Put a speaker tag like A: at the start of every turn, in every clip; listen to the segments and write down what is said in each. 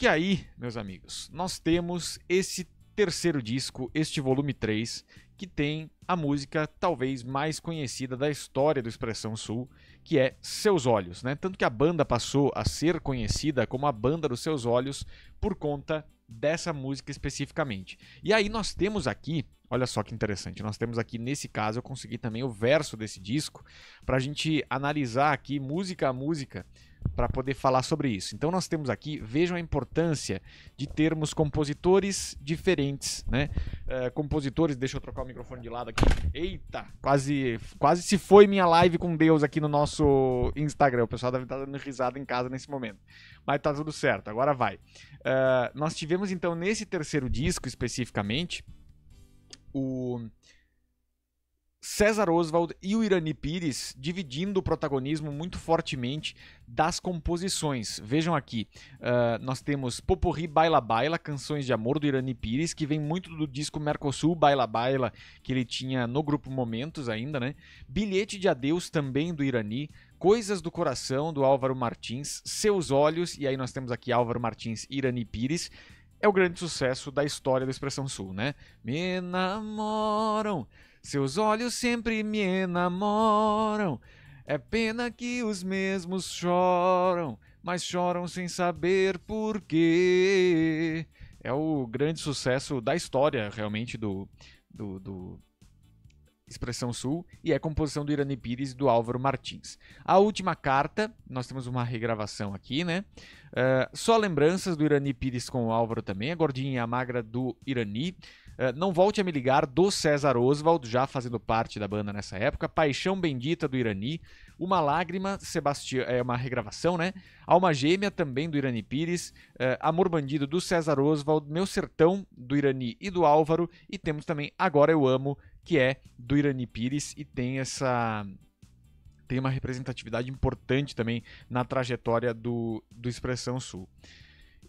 A: Porque aí, meus amigos, nós temos esse terceiro disco, este volume 3, que tem a música talvez mais conhecida da história do Expressão Sul, que é Seus Olhos, né? Tanto que a banda passou a ser conhecida como a Banda dos Seus Olhos por conta dessa música especificamente. E aí nós temos aqui, olha só que interessante, nós temos aqui nesse caso eu consegui também o verso desse disco para a gente analisar aqui música a música para poder falar sobre isso. Então nós temos aqui, vejam a importância de termos compositores diferentes, né? Uh, compositores, deixa eu trocar o microfone de lado aqui. Eita, quase, quase se foi minha live com Deus aqui no nosso Instagram. O pessoal deve estar tá dando risada em casa nesse momento. Mas tá tudo certo, agora vai. Uh, nós tivemos então nesse terceiro disco especificamente o César Oswald e o Irani Pires dividindo o protagonismo muito fortemente das composições. Vejam aqui, uh, nós temos Poporri Baila Baila, Canções de Amor do Irani Pires, que vem muito do disco Mercosul Baila Baila, que ele tinha no grupo Momentos ainda, né? Bilhete de Adeus também do Irani, Coisas do Coração do Álvaro Martins, Seus Olhos, e aí nós temos aqui Álvaro Martins e Irani Pires. É o grande sucesso da história da Expressão Sul, né? Me namoram seus olhos sempre me enamoram. É pena que os mesmos choram, mas choram sem saber por quê. É o grande sucesso da história, realmente, do, do, do Expressão Sul, e é composição do Irani Pires e do Álvaro Martins. A última carta, nós temos uma regravação aqui, né? Uh, só lembranças do Irani Pires com o Álvaro também, a gordinha e a magra do Irani. Eh, não Volte a Me Ligar, do César Oswald, já fazendo parte da banda nessa época. Paixão Bendita, do Irani. Uma Lágrima, Sebastião, é uma regravação, né? Alma Gêmea, também do Irani Pires. Eh, Amor Bandido, do César Oswald. Meu Sertão, do Irani e do Álvaro. E temos também Agora Eu Amo, que é do Irani Pires e tem essa tem uma representatividade importante também na trajetória do, do Expressão Sul.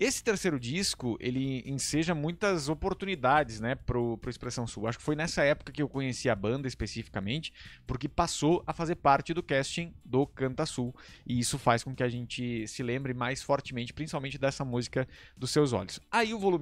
A: Esse terceiro disco, ele enseja muitas oportunidades, né, pro, pro Expressão Sul. Acho que foi nessa época que eu conheci a banda especificamente, porque passou a fazer parte do casting do Canta Sul. E isso faz com que a gente se lembre mais fortemente, principalmente dessa música dos seus olhos. Aí o volume